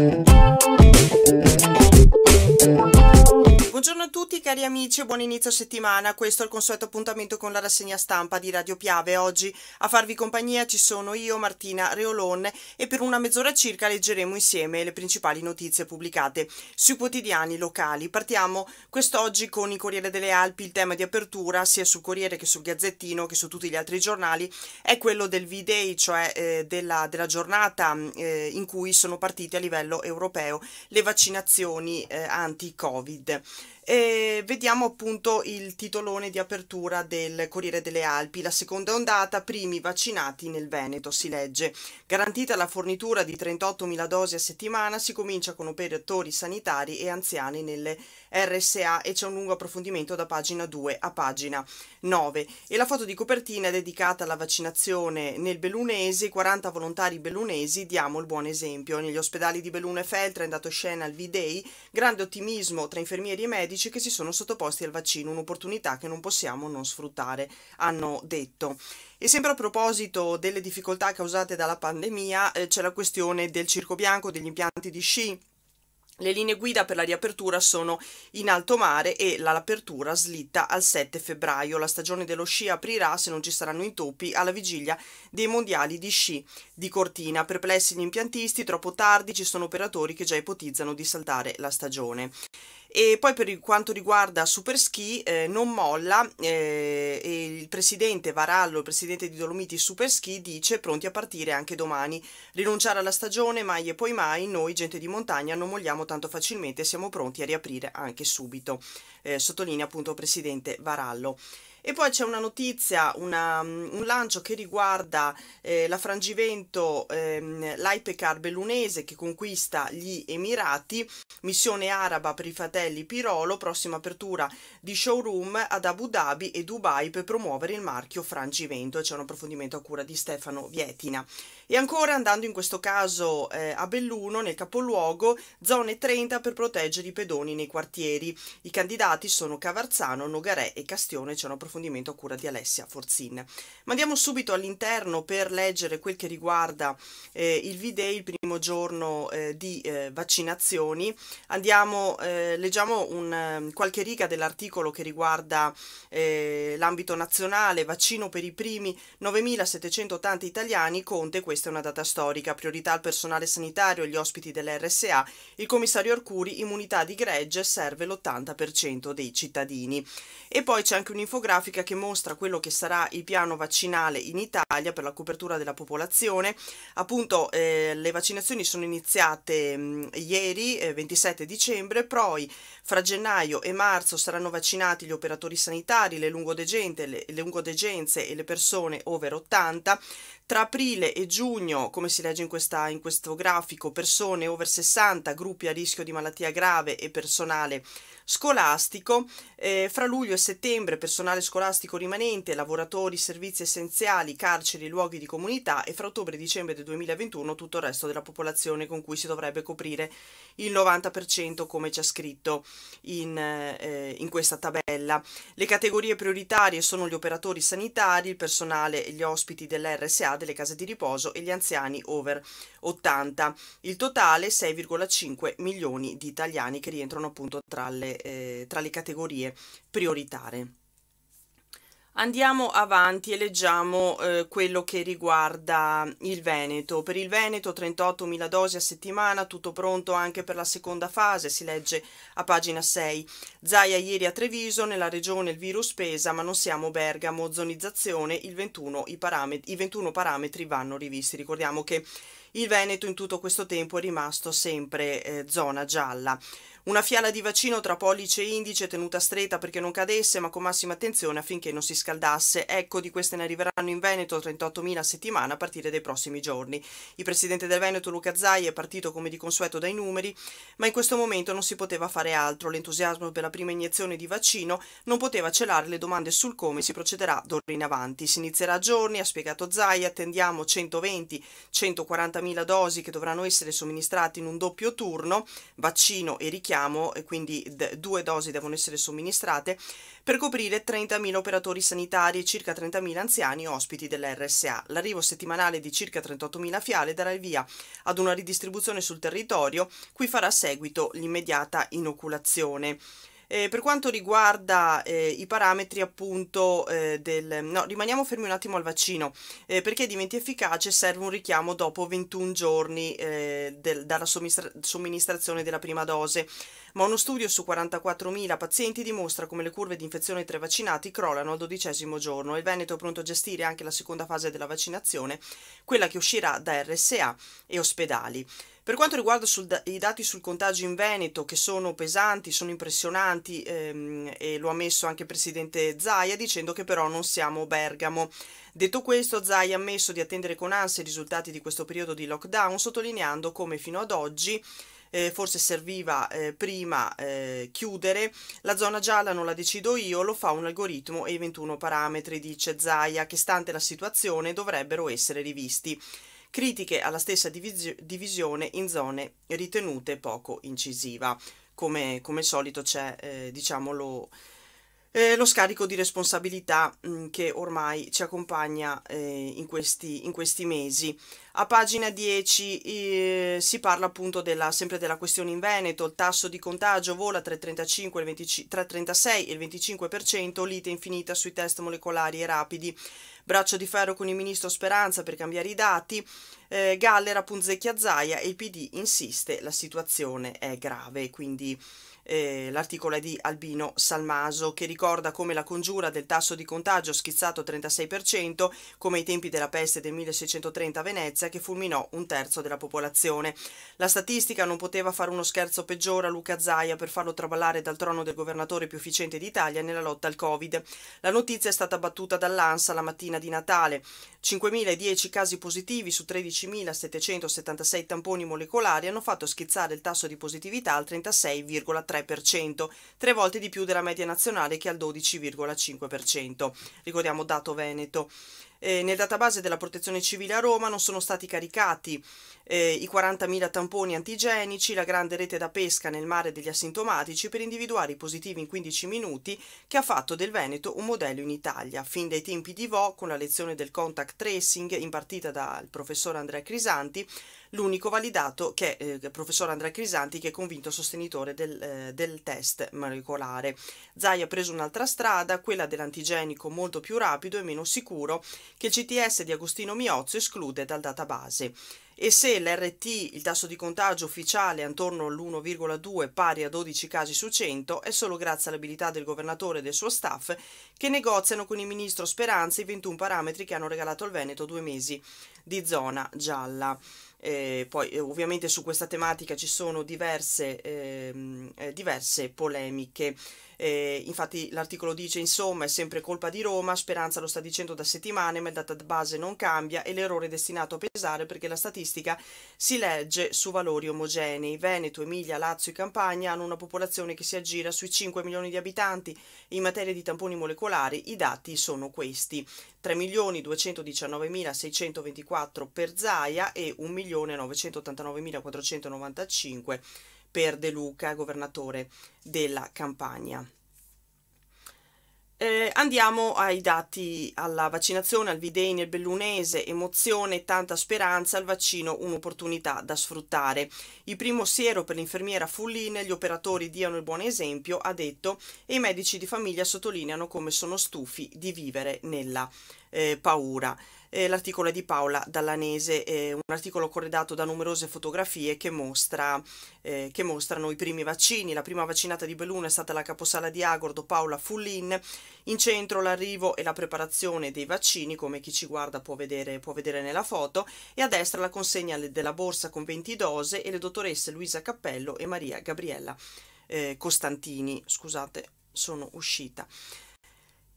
Thank you. Buongiorno a tutti cari amici e buon inizio settimana, questo è il consueto appuntamento con la rassegna stampa di Radio Piave. Oggi a farvi compagnia ci sono io, Martina Reolon e per una mezz'ora circa leggeremo insieme le principali notizie pubblicate sui quotidiani locali. Partiamo quest'oggi con il Corriere delle Alpi, il tema di apertura sia sul Corriere che sul Gazzettino che su tutti gli altri giornali è quello del V-Day, cioè eh, della, della, giornata eh, in cui sono partite a livello europeo le vaccinazioni eh, anti-Covid. E vediamo appunto il titolone di apertura del Corriere delle Alpi. La seconda ondata, primi vaccinati nel Veneto, si legge. Garantita la fornitura di 38.000 dosi a settimana, si comincia con operatori sanitari e anziani nelle RSA e c'è un lungo approfondimento da pagina 2 a pagina 9. E la foto di copertina è dedicata alla vaccinazione nel Bellunese, 40 volontari bellunesi, diamo il buon esempio. Negli ospedali di Belluno e Feltra è andato scena il V-Day, grande ottimismo tra infermieri e medici che si sono sottoposti al vaccino, un'opportunità che non possiamo non sfruttare, hanno detto. E sempre a proposito delle difficoltà causate dalla pandemia, eh, c'è la questione del Circo Bianco, degli impianti di sci le linee guida per la riapertura sono in alto mare e l'apertura slitta al 7 febbraio. La stagione dello sci aprirà, se non ci saranno intoppi, alla vigilia dei mondiali di sci di Cortina. Perplessi gli impiantisti, troppo tardi ci sono operatori che già ipotizzano di saltare la stagione. E poi per quanto riguarda Superski, eh, non molla, eh, il presidente Varallo, il presidente di Dolomiti Superski, dice pronti a partire anche domani. Rinunciare alla stagione, mai e poi mai, noi gente di montagna non molliamo tanto facilmente, siamo pronti a riaprire anche subito, eh, sottolinea appunto il presidente Varallo. E poi c'è una notizia, una, mm, un lancio che riguarda eh, la Frangivento ehm, l'Aipecar bellunese che conquista gli Emirati, missione araba per i fratelli Pirolo, prossima apertura di showroom ad Abu Dhabi e Dubai per promuovere il marchio Frangivento. C'è un approfondimento a cura di Stefano Vietina. E ancora andando in questo caso eh, a Belluno, nel capoluogo, zone 30 per proteggere i pedoni nei quartieri. I candidati sono Cavarzano, Nogaré e Castione. C'è un approfondimento approfondimento a cura di Alessia Forzin. Ma andiamo subito all'interno per leggere quel che riguarda eh, il V-Day, il primo giorno eh, di eh, vaccinazioni. Andiamo, eh, leggiamo un, ehm, qualche riga dell'articolo che riguarda eh, l'ambito nazionale, vaccino per i primi 9.780 italiani, Conte, questa è una data storica, priorità al personale sanitario e agli ospiti dell'RSA, il commissario Arcuri, immunità di gregge, serve l'80% dei cittadini. E poi c'è anche un'infografica grafica che mostra quello che sarà il piano vaccinale in Italia per la copertura della popolazione. Appunto eh, le vaccinazioni sono iniziate mh, mm, ieri, eh, 27 dicembre, poi fra gennaio e marzo saranno vaccinati gli operatori sanitari, le, le, le lungodegenze e le persone over 80. Tra aprile e giugno, come si legge in, questa, in questo grafico, persone over 60, gruppi a rischio di malattia grave e personale scolastico, eh, fra luglio e settembre personale scolastico rimanente, lavoratori, servizi essenziali, carceri, luoghi di comunità e fra ottobre e dicembre del 2021 tutto il resto della popolazione con cui si dovrebbe coprire il 90% come c'è scritto in, eh, in questa tabella. Le categorie prioritarie sono gli operatori sanitari, il personale e gli ospiti dell'RSA, delle case di riposo e gli anziani over 80. Il totale 6,5 milioni di italiani che rientrano appunto tra le eh, tra le categorie prioritarie. Andiamo avanti e leggiamo eh, quello che riguarda il Veneto. Per il Veneto 38.000 dosi a settimana, tutto pronto anche per la seconda fase, si legge a pagina 6. Zaia ieri a Treviso, nella regione il virus pesa, ma non siamo Bergamo, zonizzazione, 21, i, paramet- i 21 parametri vanno rivisti. Ricordiamo che il Veneto in tutto questo tempo è rimasto sempre eh, zona gialla. Una fiala di vaccino tra pollice e indice tenuta stretta perché non cadesse ma con massima attenzione affinché non si scaldasse. Ecco di queste ne arriveranno in Veneto 38.000 a settimana a partire dai prossimi giorni. Il presidente del Veneto Luca Zai è partito come di consueto dai numeri ma in questo momento non si poteva fare altro. L'entusiasmo per la prima iniezione di vaccino non poteva celare le domande sul come si procederà d'ora in avanti. Si inizierà a giorni, ha spiegato Zai, attendiamo 120, 140 50.000 dosi che dovranno essere somministrate in un doppio turno, vaccino e richiamo, e quindi d- due dosi devono essere somministrate, per coprire 30.000 operatori sanitari e circa 30.000 anziani ospiti dell'RSA. L'arrivo settimanale di circa 38.000 fiale darà il via ad una ridistribuzione sul territorio, cui farà seguito l'immediata inoculazione. Eh, per quanto riguarda eh, i parametri appunto eh, del... No, rimaniamo fermi un attimo al vaccino, eh, perché diventi efficace serve un richiamo dopo 21 giorni eh, del, dalla somministrazione della prima dose, ma uno studio su 44.000 pazienti dimostra come le curve di infezione tra i vaccinati crollano al dodicesimo giorno. Il Veneto è pronto a gestire anche la seconda fase della vaccinazione, quella che uscirà da RSA e ospedali. Per quanto riguarda da- i dati sul contagio in Veneto, che sono pesanti, sono impressionanti, ehm, e lo ha messo anche il presidente Zaia, dicendo che però non siamo Bergamo. Detto questo, Zaia ha ammesso di attendere con ansia i risultati di questo periodo di lockdown, sottolineando come fino ad oggi eh, forse serviva eh, prima eh, chiudere. La zona gialla non la decido io, lo fa un algoritmo e i 21 parametri, dice Zaia, che stante la situazione dovrebbero essere rivisti critiche alla stessa divisio- divisione in zone ritenute poco incisiva. Come, come solito c'è, eh, diciamolo, eh, lo scarico di responsabilità mh, mm, che ormai ci accompagna eh, in, questi, in, questi, mesi. A pagina 10 eh, si parla appunto della, sempre della questione in Veneto, il tasso di contagio vola tra il 36 e il 25%, lite infinita sui test molecolari e rapidi braccio di ferro con il ministro Speranza per cambiare i dati, eh, Gallera punzecchia Zaia e il PD insiste, la situazione è grave, quindi eh, l'articolo è di Albino Salmaso che ricorda come la congiura del tasso di contagio schizzato 36% come ai tempi della peste del 1630 a Venezia che fulminò un terzo della popolazione. La statistica non poteva fare uno scherzo peggiore a Luca Zaia per farlo traballare dal trono del governatore più efficiente d'Italia nella lotta al Covid. La notizia è stata battuta dall'ANSA la mattina di Natale. 5.010 casi positivi su 13.776 tamponi molecolari hanno fatto schizzare il tasso di positività al 36,3%. 3%, tre volte di più della media nazionale che è al 12,5%. Ricordiamo dato Veneto. Eh, nel database della Protezione Civile a Roma non sono stati caricati eh, i 40.000 tamponi antigenici, la grande rete da pesca nel mare degli asintomatici per individuare i positivi in 15 minuti che ha fatto del Veneto un modello in Italia. Fin dai tempi di Vo, con la lezione del contact tracing impartita dal professor Andrea Crisanti, l'unico validato che è eh, il professor Andrea Crisanti che è convinto sostenitore del, eh, del test molecolare. Zai ha preso un'altra strada, quella dell'antigenico molto più rapido e meno sicuro che il CTS di Agostino Miozzo esclude dal database e se l'RT, il tasso di contagio ufficiale, è intorno all'1,2 pari a 12 casi su 100, è solo grazie all'abilità del governatore e del suo staff che negoziano con il ministro Speranza i 21 parametri che hanno regalato al Veneto due mesi di zona gialla. Eh, poi ovviamente su questa tematica ci sono diverse, ehm, eh, diverse polemiche. Eh, infatti l'articolo dice insomma è sempre colpa di Roma, Speranza lo sta dicendo da settimane, ma il data base non cambia e l'errore è destinato a pesare perché la statistica si legge su valori omogenei. Veneto, Emilia, Lazio e Campania hanno una popolazione che si aggira sui 5 milioni di abitanti. In materia di tamponi molecolari i dati sono questi. 3 milioni 219.624 per Zaia e 1.989.495 per De Luca, governatore della Campania. Eh, andiamo ai dati alla vaccinazione, al V-Day nel Bellunese, emozione, tanta speranza, al vaccino un'opportunità da sfruttare. Il primo siero per l'infermiera Fullin, gli operatori diano il buon esempio, ha detto, e i medici di famiglia sottolineano come sono stufi di vivere nella eh, paura. Eh, l'articolo è di Paola Dallanese, eh, un articolo corredato da numerose fotografie che, mostra, eh, che, mostrano i primi vaccini. La prima vaccinata di Belluno è stata la caposala di Agordo Paola Fullin. In centro l'arrivo e la preparazione dei vaccini, come chi ci guarda può vedere, può vedere nella foto, e a destra la consegna della borsa con 20 dose e le dottoresse Luisa Cappello e Maria Gabriella eh, Costantini. Scusate, sono uscita.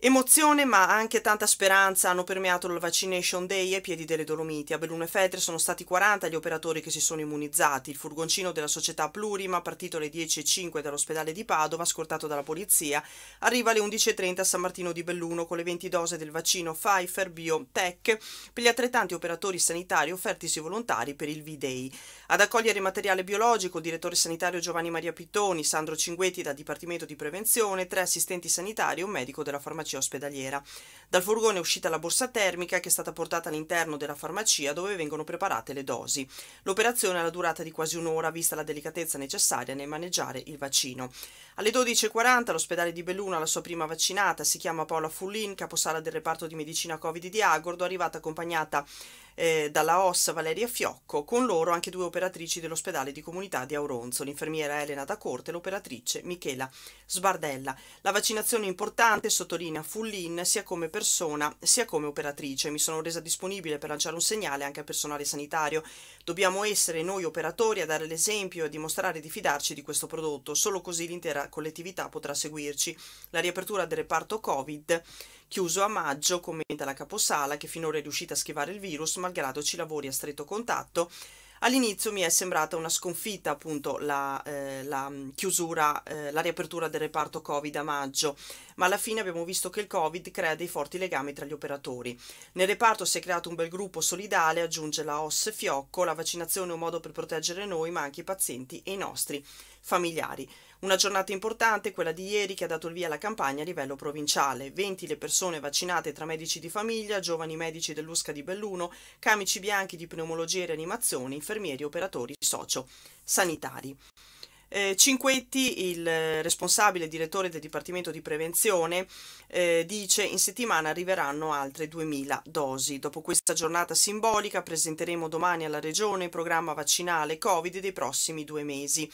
Emozione ma anche tanta speranza hanno permeato il Vaccination Day ai piedi delle Dolomiti. A Belluno e Feltre sono stati 40 gli operatori che si sono immunizzati. Il furgoncino della società Plurima, partito alle 10.05 dall'ospedale di Padova, scortato dalla polizia, arriva alle 11.30 a San Martino di Belluno con le 20 dose del vaccino Pfizer BioTech per gli altrettanti operatori sanitari offertisi volontari per il V-Day. Ad accogliere materiale biologico il direttore sanitario Giovanni Maria Pittoni, Sandro Cinguetti da Dipartimento di Prevenzione, tre assistenti sanitari e un medico della farmacia farmacia ospedaliera. Dal furgone è uscita la borsa termica che è stata portata all'interno della farmacia dove vengono preparate le dosi. L'operazione ha la durata di quasi un'ora vista la delicatezza necessaria nel maneggiare il vaccino. Alle 12.40 l'ospedale di Belluno ha la sua prima vaccinata si chiama Paola Fullin, caposala del reparto di medicina Covid di Agordo, arrivata accompagnata eh, dalla OSS Valeria Fiocco, con loro anche due operatrici dell'ospedale di comunità di Auronzo, l'infermiera Elena da Corte e l'operatrice Michela Sbardella. La vaccinazione è importante, sottolinea Fullin, sia come persona sia come operatrice. Mi sono resa disponibile per lanciare un segnale anche al personale sanitario. Dobbiamo essere noi operatori a dare l'esempio e a dimostrare di fidarci di questo prodotto. Solo così l'intera collettività potrà seguirci. La riapertura del reparto Covid Chiuso a maggio, commenta la caposala che finora è riuscita a schivare il virus malgrado ci lavori a stretto contatto. All'inizio mi è sembrata una sconfitta appunto la, eh, la mm, chiusura, eh, la riapertura del reparto Covid a maggio, ma alla fine abbiamo visto che il Covid crea dei forti legami tra gli operatori. Nel reparto si è creato un bel gruppo solidale, aggiunge la OS Fiocco, la vaccinazione è un modo per proteggere noi ma anche i pazienti e i nostri familiari. Una giornata importante, quella di ieri, che ha dato il via alla campagna a livello provinciale. 20 le persone vaccinate tra medici di famiglia, giovani medici dell'USCA di Belluno, camici bianchi di pneumologia e rianimazione, infermieri, operatori socio-sanitari. Eh, Cinquetti, il eh, responsabile direttore del Dipartimento di Prevenzione, eh, dice in settimana arriveranno altre 2.000 dosi. Dopo questa giornata simbolica presenteremo domani alla Regione il programma vaccinale Covid dei prossimi due mesi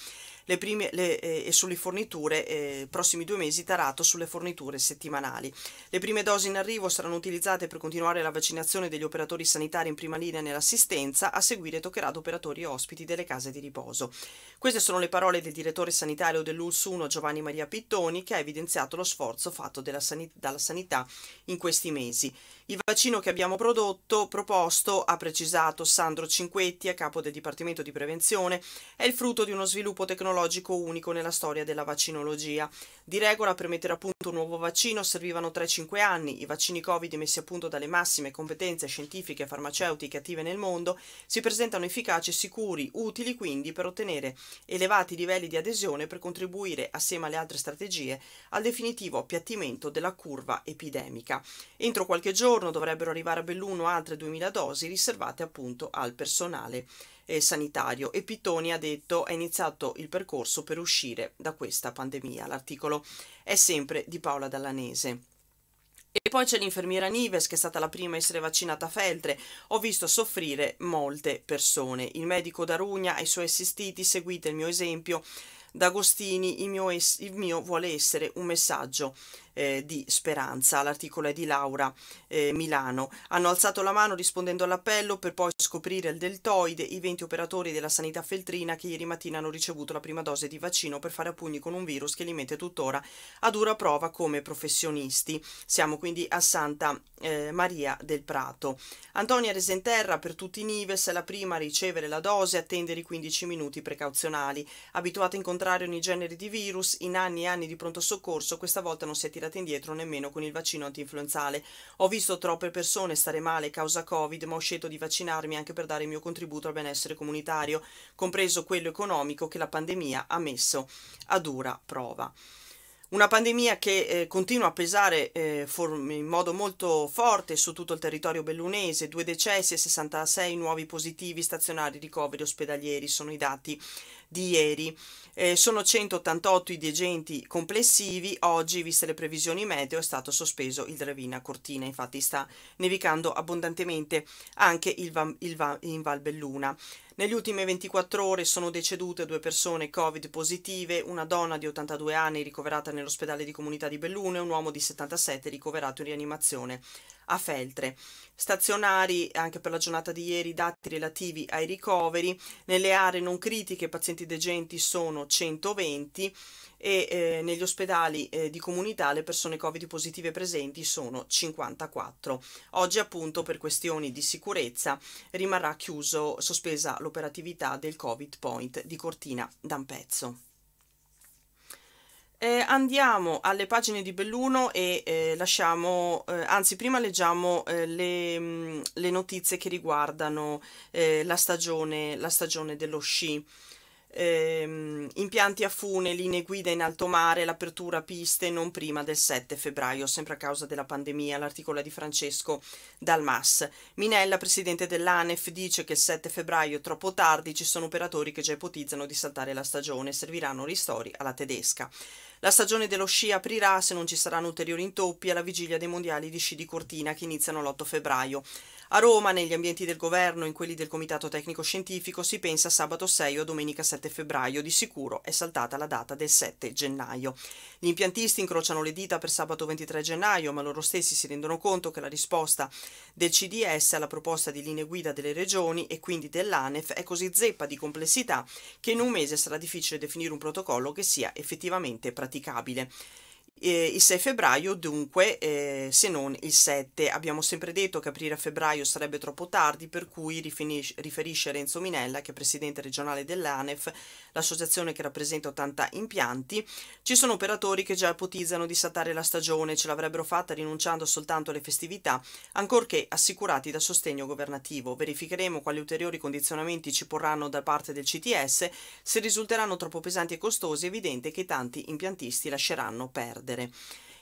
le prime, le, eh, e sulle forniture, eh, prossimi due mesi tarato sulle forniture settimanali. Le prime dosi in arrivo saranno utilizzate per continuare la vaccinazione degli operatori sanitari in prima linea nell'assistenza, a seguire toccherà ad operatori ospiti delle case di riposo. Queste sono le parole del il direttore sanitario dell'ULS1 Giovanni Maria Pittoni che ha evidenziato lo sforzo fatto sanit- dalla sanità in questi mesi. Il vaccino che abbiamo prodotto, proposto, ha precisato Sandro Cinquetti, a capo del Dipartimento di Prevenzione, è il frutto di uno sviluppo tecnologico unico nella storia della vaccinologia. Di regola per mettere a punto un nuovo vaccino servivano 3-5 anni. I vaccini Covid messi a punto dalle massime competenze scientifiche e farmaceutiche attive nel mondo si presentano efficaci e sicuri, utili quindi per ottenere elevati livelli di adesione per contribuire, assieme alle altre strategie, al definitivo appiattimento della curva epidemica. Entro qualche giorno giorno dovrebbero arrivare a Belluno altre 2000 dosi riservate appunto al personale eh, sanitario e Pittoni ha detto è iniziato il percorso per uscire da questa pandemia. L'articolo è sempre di Paola Dallanese. E poi c'è l'infermiera Nives che è stata la prima a essere vaccinata a Feltre. Ho visto soffrire molte persone. Il medico Darugna e i suoi assistiti seguite il mio esempio. D'Agostini, il mio, es- il mio vuole essere un messaggio eh, di Speranza. L'articolo è di Laura eh, Milano. Hanno alzato la mano rispondendo all'appello per poi scoprire il deltoide i 20 operatori della sanità feltrina che ieri mattina hanno ricevuto la prima dose di vaccino per fare a pugni con un virus che li mette tuttora a dura prova come professionisti. Siamo quindi a Santa eh, Maria del Prato. Antonia Resenterra per tutti i Nives è la prima a ricevere la dose e attendere i 15 minuti precauzionali. Abituata a incontrare ogni genere di virus, in anni e anni di pronto soccorso, questa volta non si è tirata andate indietro nemmeno con il vaccino antinfluenzale. Ho visto troppe persone stare male causa Covid, ma ho scelto di vaccinarmi anche per dare il mio contributo al benessere comunitario, compreso quello economico che la pandemia ha messo a dura prova. Una pandemia che eh, continua a pesare eh, in modo molto forte su tutto il territorio bellunese, due decessi e 66 nuovi positivi stazionari ricoveri ospedalieri sono i dati di ieri. Eh, sono 188 i diegenti complessivi, oggi, viste le previsioni meteo, è stato sospeso il Drevina Cortina, infatti sta nevicando abbondantemente anche il va, il va, in Val Belluna. Negli ultime 24 ore sono decedute due persone Covid positive, una donna di 82 anni ricoverata nell'ospedale di comunità di Belluno e un uomo di 77 ricoverato in rianimazione a Feltre. Stazionari anche per la giornata di ieri dati relativi ai ricoveri. Nelle aree non critiche i pazienti degenti sono 120 e eh, negli ospedali eh, di comunità le persone Covid positive presenti sono 54. Oggi appunto per questioni di sicurezza rimarrà chiuso, sospesa l'operatività del Covid Point di Cortina d'Ampezzo. Eh, andiamo alle pagine di Belluno e eh, lasciamo, eh, anzi prima leggiamo eh, le, mh, mm, le, notizie che riguardano eh, la stagione, la, stagione, dello sci. Ehm, impianti a fune, linee guida in alto mare, l'apertura piste non prima del 7 febbraio, sempre a causa della pandemia, l'articolo di Francesco Dalmas. Minella, presidente dell'ANEF, dice che il 7 febbraio è troppo tardi, ci sono operatori che già ipotizzano di saltare la stagione, serviranno ristori alla tedesca. La stagione dello sci aprirà se non ci saranno ulteriori intoppi alla vigilia dei mondiali di sci di Cortina che iniziano l'8 febbraio. A Roma, negli ambienti del governo, in quelli del Comitato Tecnico Scientifico, si pensa sabato 6 o domenica 7 febbraio, di sicuro è saltata la data del 7 gennaio. Gli impiantisti incrociano le dita per sabato 23 gennaio, ma loro stessi si rendono conto che la risposta del CDS alla proposta di linee guida delle regioni e quindi dell'ANEF è così zeppa di complessità che in un mese sarà difficile definire un protocollo che sia effettivamente praticabile. Eh, il 6 febbraio dunque, eh, se non il 7, abbiamo sempre detto che aprire a febbraio sarebbe troppo tardi, per cui riferisce Renzo Minella, che è presidente regionale dell'ANEF, l'associazione che rappresenta 80 impianti. Ci sono operatori che già ipotizzano di saltare la stagione, ce l'avrebbero fatta rinunciando soltanto alle festività, ancorché assicurati da sostegno governativo. Verificheremo quali ulteriori condizionamenti ci porranno da parte del CTS, se risulteranno troppo pesanti e costosi è evidente che tanti impiantisti lasceranno perdere perdere.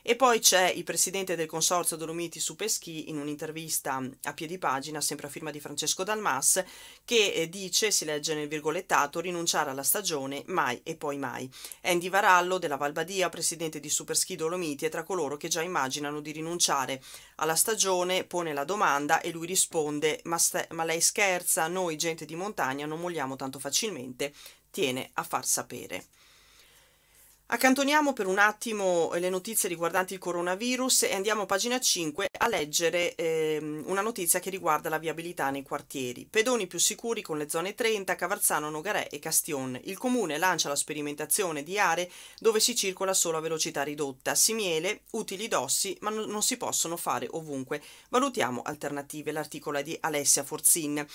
E poi c'è il presidente del consorzio Dolomiti su Peschi in un'intervista a piedi pagina, sempre a firma di Francesco Dalmas, che eh, dice, si legge nel virgolettato, rinunciare alla stagione mai e poi mai. Andy Varallo della Valbadia, presidente di Superski Dolomiti, è tra coloro che già immaginano di rinunciare alla stagione, pone la domanda e lui risponde ma, ma lei scherza, noi gente di montagna non molliamo tanto facilmente, tiene a far sapere. Accantoniamo per un attimo eh, le notizie riguardanti il coronavirus e andiamo a pagina 5 a leggere ehm, una notizia che riguarda la viabilità nei quartieri. Pedoni più sicuri con le zone 30, Cavarzano, Nogarè e Castione. Il comune lancia la sperimentazione di aree dove si circola solo a velocità ridotta. Simiele, utili dossi, ma non si possono fare ovunque. Valutiamo alternative. L'articolo è di Alessia Forzin.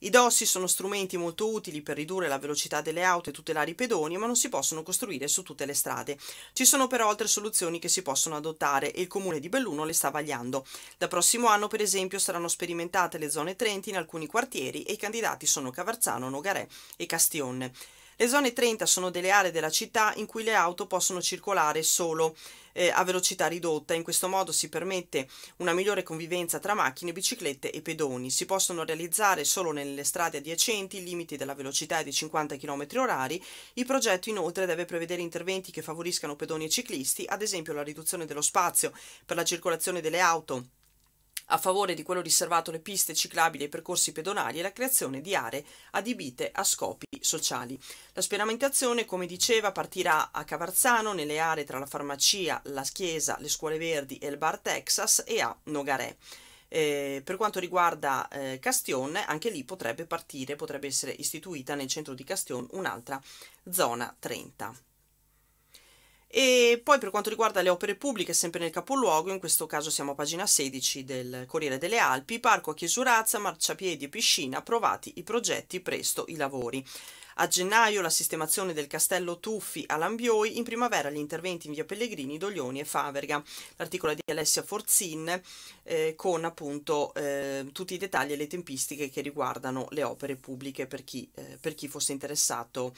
I dossi sono strumenti molto utili per ridurre la velocità delle auto e tutelare i pedoni, ma non si possono costruire su tutte le strade. Ci sono però altre soluzioni che si possono adottare e il comune di Belluno le sta vagliando. Da prossimo anno, per esempio, saranno sperimentate le zone 30 in alcuni quartieri e i candidati sono Cavarzano, Nogaré e Castionne. Le zone 30 sono delle aree della città in cui le auto possono circolare solo eh, a velocità ridotta, in questo modo si permette una migliore convivenza tra macchine, biciclette e pedoni. Si possono realizzare solo nelle strade adiacenti, i limiti della velocità è di 50 km h Il progetto inoltre deve prevedere interventi che favoriscano pedoni e ciclisti, ad esempio la riduzione dello spazio per la circolazione delle auto a favore di quello riservato alle piste ciclabili e percorsi pedonali e la creazione di aree adibite a scopi sociali. La sperimentazione, come diceva, partirà a Cavarzano, nelle aree tra la farmacia, la chiesa, le scuole verdi e il bar Texas e a Nogaré. Eh, per quanto riguarda eh, Castione, anche lì potrebbe partire, potrebbe essere istituita nel centro di Castione un'altra zona 30. E poi per quanto riguarda le opere pubbliche, sempre nel capoluogo, in questo caso siamo a pagina 16 del Corriere delle Alpi, parco a Chiesurazza, marciapiedi e piscina, approvati i progetti, presto i lavori. A gennaio la sistemazione del castello Tuffi a Lambioi, in primavera gli interventi in via Pellegrini, Doglioni e Faverga. L'articolo è di Alessia Forzin eh, con appunto eh, tutti i dettagli e le tempistiche che riguardano le opere pubbliche per chi, eh, per chi fosse interessato.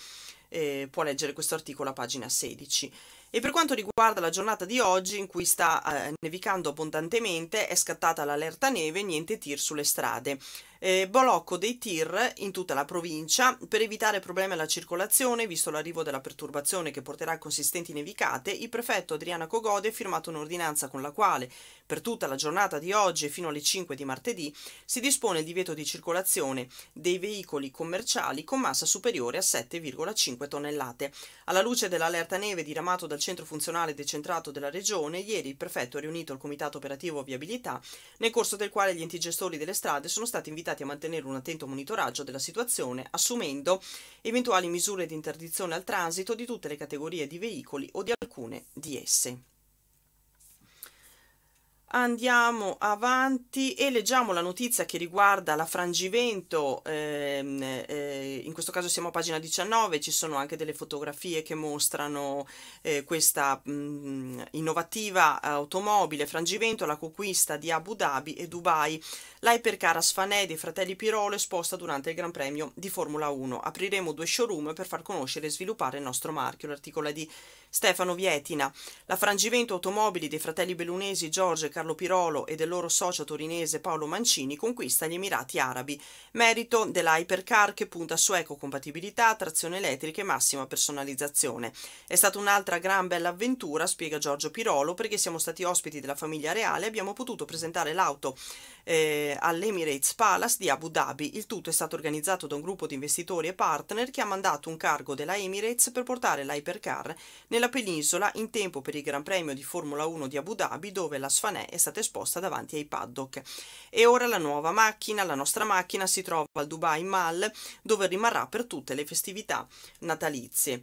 Eh, può leggere questo articolo a pagina 16. E per quanto riguarda la giornata di oggi, in cui sta eh, nevicando abbondantemente, è scattata l'allerta neve, niente tir sulle strade. Eh, blocco dei tir in tutta la provincia per evitare problemi alla circolazione, visto l'arrivo della perturbazione che porterà a consistenti nevicate, il prefetto Adriana Cogode ha firmato un'ordinanza con la quale, per tutta la giornata di oggi e fino alle 5 di martedì, si dispone il divieto di circolazione dei veicoli commerciali con massa superiore a 7,5 tonnellate. Alla luce dell'allerta neve diramato dal centro funzionale decentrato della Regione, ieri il prefetto ha riunito il Comitato Operativo Viabilità, nel corso del quale gli enti gestori delle strade sono stati invitati a mantenere un attento monitoraggio della situazione, assumendo eventuali misure di interdizione al transito di tutte le categorie di veicoli o di alcune di esse. Andiamo avanti e leggiamo la notizia che riguarda la Frangivento, ehm, eh, in questo caso siamo a pagina 19, ci sono anche delle fotografie che mostrano eh, questa mh, mm, innovativa automobile Frangivento, la conquista di Abu Dhabi e Dubai. L'Hypercar Asfanè dei fratelli Pirolo esposta durante il Gran Premio di Formula 1. Apriremo due showroom per far conoscere e sviluppare il nostro marchio. L'articolo è di Stefano Vietina. La Frangivento Automobili dei fratelli Bellunesi Giorgio e Carlo Pirolo e del loro socio torinese Paolo Mancini conquista gli Emirati Arabi, merito dell'Hypercar che punta su ecocompatibilità, trazione elettrica e massima personalizzazione. È stata un'altra gran bella avventura, spiega Giorgio Pirolo, perché siamo stati ospiti della famiglia reale e abbiamo potuto presentare l'auto eh, all'Emirates Palace di Abu Dhabi. Il tutto è stato organizzato da un gruppo di investitori e partner che ha mandato un cargo della Emirates per portare l'hypercar nella penisola in tempo per il Gran Premio di Formula 1 di Abu Dhabi dove la Sfanè è stata esposta davanti ai paddock. E ora la nuova macchina, la nostra macchina, si trova al Dubai Mall dove rimarrà per tutte le festività natalizie.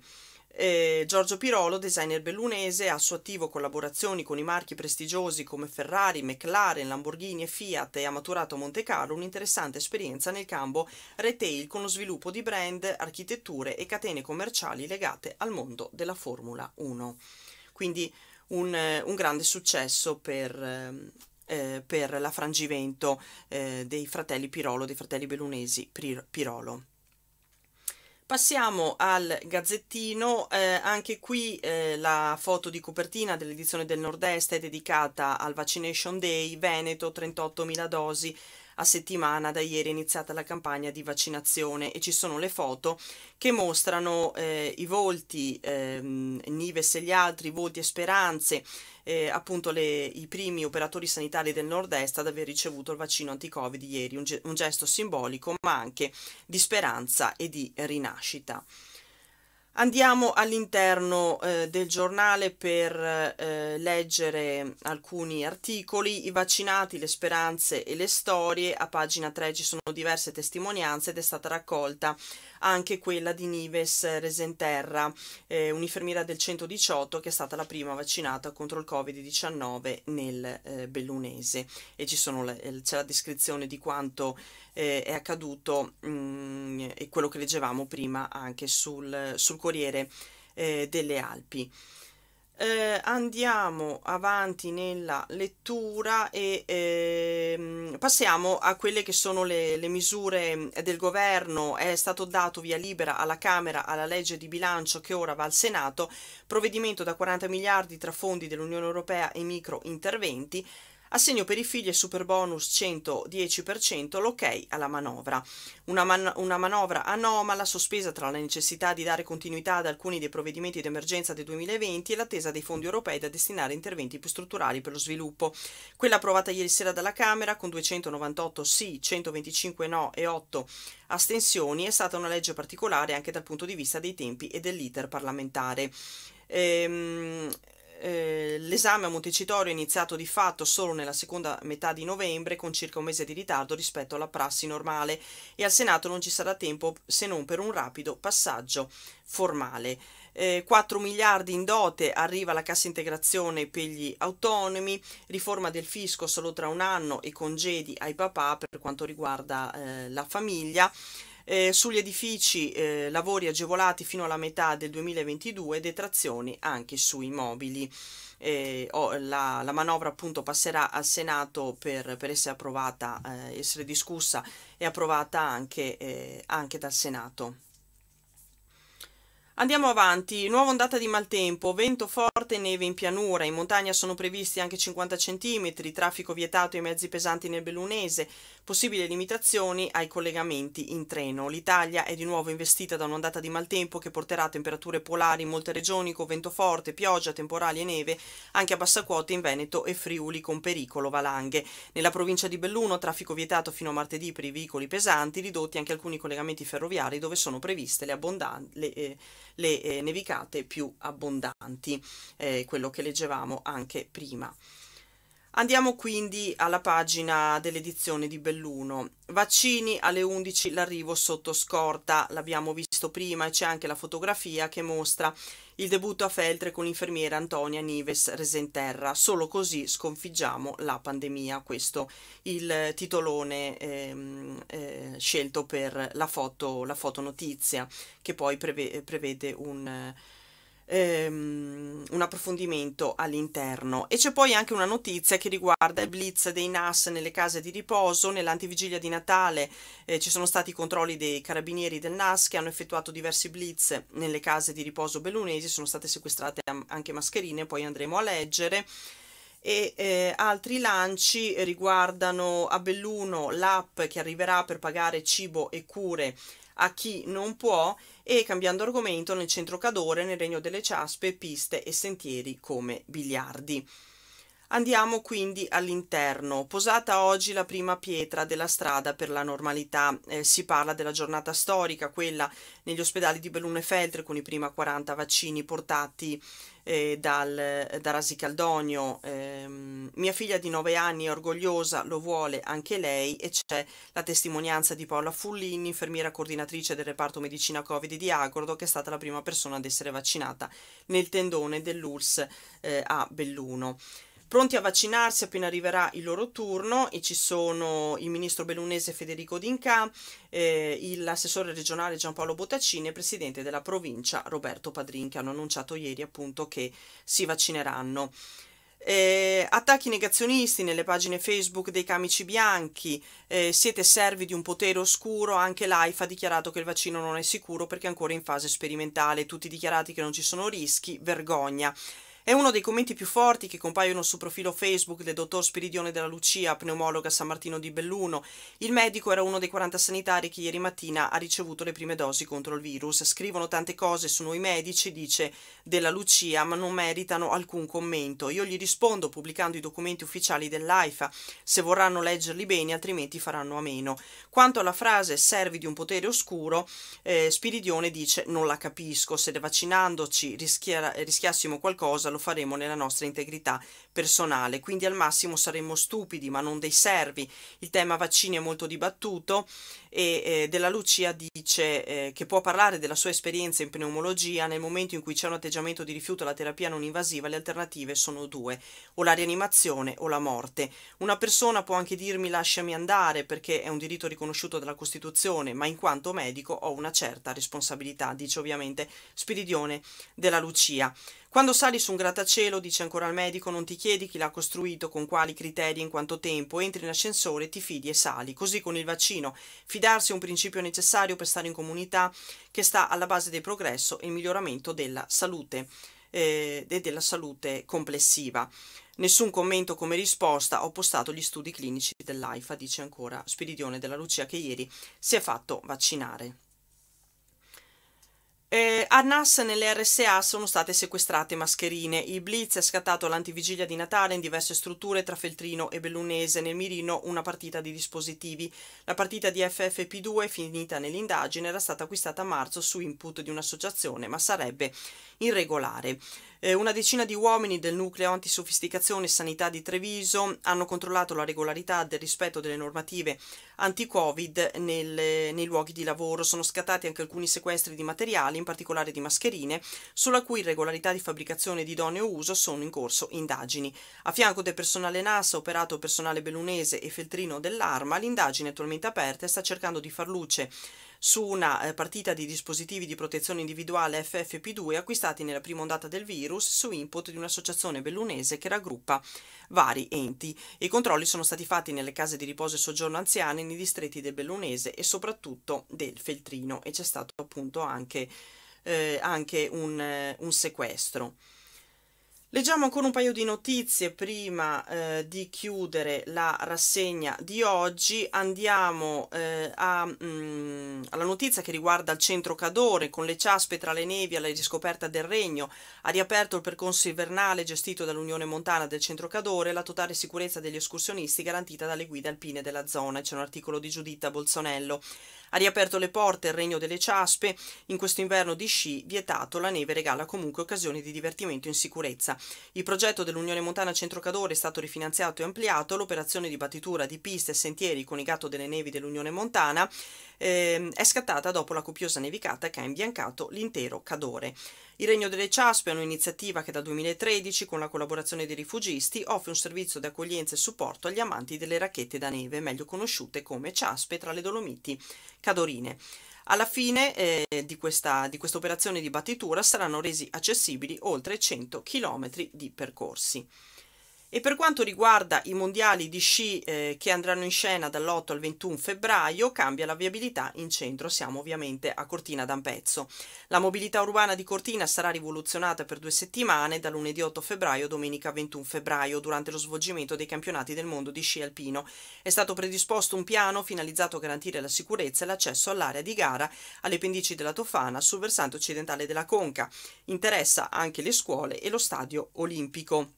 Eh, Giorgio Pirolo, designer bellunese, ha a suo attivo collaborazioni con i marchi prestigiosi come Ferrari, McLaren, Lamborghini e Fiat e ha maturato a Monte Carlo un'interessante esperienza nel campo retail con lo sviluppo di brand, architetture e catene commerciali legate al mondo della Formula 1. Quindi un, un grande successo per, eh, eh per l'affrangimento eh, dei fratelli Pirolo, dei fratelli bellunesi Pirolo. Passiamo al Gazzettino, eh, anche qui eh, la foto di copertina dell'edizione del Nord-Est è dedicata al Vaccination Day Veneto 38.000 dosi a settimana, da ieri è iniziata la campagna di vaccinazione e ci sono le foto che mostrano eh, i volti, ehm, Nives e gli altri, volti e speranze, eh, appunto le, i primi operatori sanitari del nord-est ad aver ricevuto il vaccino anti-covid ieri, un, ge un gesto simbolico ma anche di speranza e di rinascita. Andiamo all'interno eh, del giornale per eh, leggere alcuni articoli, i vaccinati, le speranze e le storie, a pagina 3 ci sono diverse testimonianze ed è stata raccolta anche quella di Nives Resenterra, eh, un'infermiera del 118 che è stata la prima vaccinata contro il Covid-19 nel eh, Bellunese e le, eh, c'è la descrizione di quanto eh, è accaduto mh, mm, e quello che leggevamo prima anche sul, sul Corriere eh, delle Alpi. Eh, andiamo avanti nella lettura e ehm, passiamo a quelle che sono le, le, misure del governo. È stato dato via libera alla Camera alla legge di bilancio che ora va al Senato, provvedimento da 40 miliardi tra fondi dell'Unione Europea e micro interventi. Assegno per i figli e super bonus 110% l'ok alla manovra. Una, man- una, manovra anomala sospesa tra la necessità di dare continuità ad alcuni dei provvedimenti d'emergenza del 2020 e l'attesa dei fondi europei da destinare a interventi più strutturali per lo sviluppo. Quella approvata ieri sera dalla Camera con 298 sì, 125 no e 8 astensioni è stata una legge particolare anche dal punto di vista dei tempi e dell'iter parlamentare. Ehm, eh, l'esame a Montecitorio è iniziato di fatto solo nella seconda metà di novembre con circa un mese di ritardo rispetto alla prassi normale e al Senato non ci sarà tempo se non per un rapido passaggio formale. Eh, 4 miliardi in dote arriva la cassa integrazione per gli autonomi, riforma del fisco solo tra un anno e congedi ai papà per quanto riguarda eh, la famiglia. Eh, sugli edifici eh, lavori agevolati fino alla metà del 2022, detrazioni anche sui mobili. Eh, oh, la, la, manovra appunto passerà al Senato per, per essere approvata, eh, essere discussa e approvata anche, eh, anche dal Senato. Andiamo avanti, nuova ondata di maltempo, vento forte e neve in pianura, in montagna sono previsti anche 50 cm, traffico vietato ai mezzi pesanti nel Bellunese, Possibili limitazioni ai collegamenti in treno. L'Italia è di nuovo investita da un'ondata di maltempo che porterà a temperature polari in molte regioni con vento forte, pioggia, temporali e neve, anche a bassa quota in Veneto e Friuli con pericolo valanghe. Nella provincia di Belluno traffico vietato fino a martedì per i veicoli pesanti, ridotti anche alcuni collegamenti ferroviari dove sono previste le, le, eh, le eh, nevicate più abbondanti, eh, quello che leggevamo anche prima. Andiamo quindi alla pagina dell'edizione di Belluno. Vaccini alle 11 l'arrivo sotto scorta, l'abbiamo visto prima e c'è anche la fotografia che mostra il debutto a Feltre con l'infermiera Antonia Nives Resenterra. Solo così sconfiggiamo la pandemia, questo il titolone ehm, eh, scelto per la foto, la foto, notizia che poi prevede un... Eh, ehm, un approfondimento all'interno. E c'è poi anche una notizia che riguarda il blitz dei NAS nelle case di riposo. Nell'antivigilia di Natale eh, ci sono stati i controlli dei carabinieri del NAS che hanno effettuato diversi blitz nelle case di riposo bellunesi, sono state sequestrate anche mascherine, poi andremo a leggere e eh, altri lanci riguardano a Belluno l'app che arriverà per pagare cibo e cure a chi non può e cambiando argomento nel centro Cadore, nel regno delle ciaspe, piste e sentieri come biliardi. Andiamo quindi all'interno. Posata oggi la prima pietra della strada per la normalità. Eh, si parla della giornata storica, quella negli ospedali di Bellunefeltre con i primi 40 vaccini portati eh, dal, eh, da Rasicaldonio. Eh, mia figlia di 9 anni è orgogliosa, lo vuole anche lei e c'è la testimonianza di Paola Fullini, infermiera coordinatrice del reparto medicina Covid di Agordo, che è stata la prima persona ad essere vaccinata nel tendone dell'URSS eh, a Belluno pronti a vaccinarsi appena arriverà il loro turno e ci sono il ministro bellunese Federico D'Inca, eh, l'assessore regionale Giampaolo Bottacini e il presidente della provincia Roberto Padrin che hanno annunciato ieri appunto che si vaccineranno. Eh, attacchi negazionisti nelle pagine Facebook dei camici bianchi, eh, siete servi di un potere oscuro, anche l'AIFA ha dichiarato che il vaccino non è sicuro perché è ancora in fase sperimentale, tutti dichiarati che non ci sono rischi, vergogna. È uno dei commenti più forti che compaiono sul profilo Facebook del dottor Spiridione della Lucia, pneumologa San Martino di Belluno. Il medico era uno dei 40 sanitari che ieri mattina ha ricevuto le prime dosi contro il virus. Scrivono tante cose su noi medici, dice della Lucia, ma non meritano alcun commento. Io gli rispondo pubblicando i documenti ufficiali dell'AIFA, se vorranno leggerli bene, altrimenti faranno a meno. Quanto alla frase servi di un potere oscuro, eh, Spiridione dice non la capisco, se vaccinandoci rischia, rischiassimo qualcosa lo lo faremo nella nostra integrità personale, quindi al massimo saremmo stupidi ma non dei servi. Il tema vaccini è molto dibattuto e eh, Della Lucia dice eh, che può parlare della sua esperienza in pneumologia nel momento in cui c'è un atteggiamento di rifiuto alla terapia non invasiva, le alternative sono due, o la rianimazione o la morte. Una persona può anche dirmi lasciami andare perché è un diritto riconosciuto dalla Costituzione, ma in quanto medico ho una certa responsabilità, dice ovviamente Spiridione Della Lucia. Quando sali su un grattacielo, dice ancora il medico, non ti chiedi chiedi chi l'ha costruito, con quali criteri, in quanto tempo, entri in ascensore, ti fidi e sali. Così con il vaccino. Fidarsi è un principio necessario per stare in comunità che sta alla base del progresso e il miglioramento della salute eh, e della salute complessiva. Nessun commento come risposta, ho postato gli studi clinici dell'AIFA, dice ancora Spiridione della Lucia che ieri si è fatto vaccinare. Eh, a Nas nelle RSA sono state sequestrate mascherine. Il blitz è scattato all'antivigilia di Natale in diverse strutture tra Feltrino e Bellunese. Nel mirino una partita di dispositivi. La partita di FFP2, finita nell'indagine, era stata acquistata a marzo su input di un'associazione, ma sarebbe irregolare. Eh, una decina di uomini del nucleo antisofisticazione e sanità di Treviso hanno controllato la regolarità del rispetto delle normative anti-Covid nelle, nei luoghi di lavoro. Sono scattati anche alcuni sequestri di materiali, in particolare di mascherine, sulla cui regolarità di fabbricazione di idoneo uso sono in corso indagini. A fianco del personale NASA, operato personale bellunese e feltrino dell'Arma, l'indagine attualmente aperta sta cercando di far luce su una eh, partita di dispositivi di protezione individuale FFP2 acquistati nella prima ondata del virus su input di un'associazione bellunese che raggruppa vari enti. I controlli sono stati fatti nelle case di riposo e soggiorno anziane nei distretti del Bellunese e soprattutto del Feltrino e c'è stato appunto anche, eh, anche un, eh, un sequestro. Leggiamo ancora un paio di notizie prima eh, di chiudere la rassegna di oggi. Andiamo eh, a, mh, mm, alla notizia che riguarda il centro Cadore, con le ciaspe tra le nevi alla riscoperta del regno. Ha riaperto il percorso invernale gestito dall'Unione Montana del centro Cadore, la totale sicurezza degli escursionisti garantita dalle guide alpine della zona. C'è un articolo di Giuditta Bolzonello. Ha riaperto le porte il regno delle ciaspe, in questo inverno di sci vietato la neve regala comunque occasioni di divertimento in sicurezza. Il progetto dell'Unione Montana Centro Cadore è stato rifinanziato e ampliato, l'operazione di battitura di piste e sentieri con i gatto delle nevi dell'Unione Montana eh, è scattata dopo la copiosa nevicata che ha imbiancato l'intero Cadore. Il Regno delle Ciaspe è un'iniziativa che dal 2013, con la collaborazione dei rifugisti, offre un servizio di accoglienza e supporto agli amanti delle racchette da neve, meglio conosciute come Ciaspe tra le Dolomiti cadorine. Alla fine eh, di, questa, di questa operazione di battitura saranno resi accessibili oltre 100 km di percorsi. E per quanto riguarda i mondiali di sci eh, che andranno in scena dall'8 al 21 febbraio, cambia la viabilità in centro, siamo ovviamente a Cortina d'Ampezzo. La mobilità urbana di Cortina sarà rivoluzionata per due settimane, da lunedì 8 febbraio a domenica 21 febbraio, durante lo svolgimento dei campionati del mondo di sci alpino. È stato predisposto un piano finalizzato a garantire la sicurezza e l'accesso all'area di gara alle pendici della Tofana sul versante occidentale della Conca. Interessa anche le scuole e lo stadio olimpico.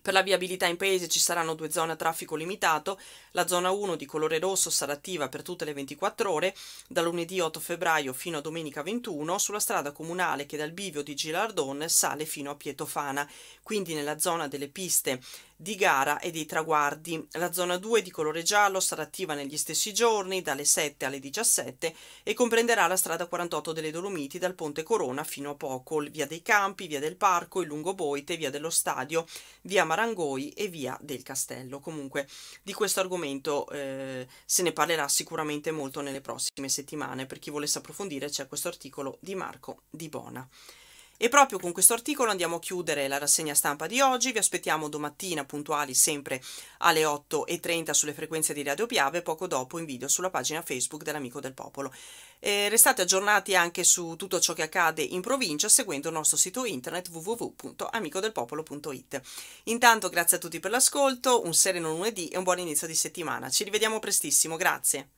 Per la viabilità in paese ci saranno due zone a traffico limitato, la zona 1 di colore rosso sarà attiva per tutte le 24 ore, da lunedì 8 febbraio fino a domenica 21, sulla strada comunale che dal bivio di Gilardone sale fino a Pietofana, quindi nella zona delle piste di gara e dei traguardi. La zona 2 di colore giallo sarà attiva negli stessi giorni, dalle 7 alle 17, e comprenderà la strada 48 delle Dolomiti dal Ponte Corona fino a Popol, via dei Campi, via del Parco, il Lungo Boite, via dello Stadio, via Marangoi e via del Castello. Comunque di questo argomento eh, se ne parlerà sicuramente molto nelle prossime settimane. Per chi volesse approfondire c'è questo articolo di Marco Di Bona. E proprio con questo articolo andiamo a chiudere la rassegna stampa di oggi. Vi aspettiamo domattina puntuali sempre alle 8.30 sulle frequenze di Radio Piave e poco dopo in video sulla pagina Facebook dell'Amico del Popolo. E restate aggiornati anche su tutto ciò che accade in provincia seguendo il nostro sito internet www.amicodelpopolo.it. Intanto grazie a tutti per l'ascolto, un sereno lunedì e un buon inizio di settimana. Ci rivediamo prestissimo, grazie.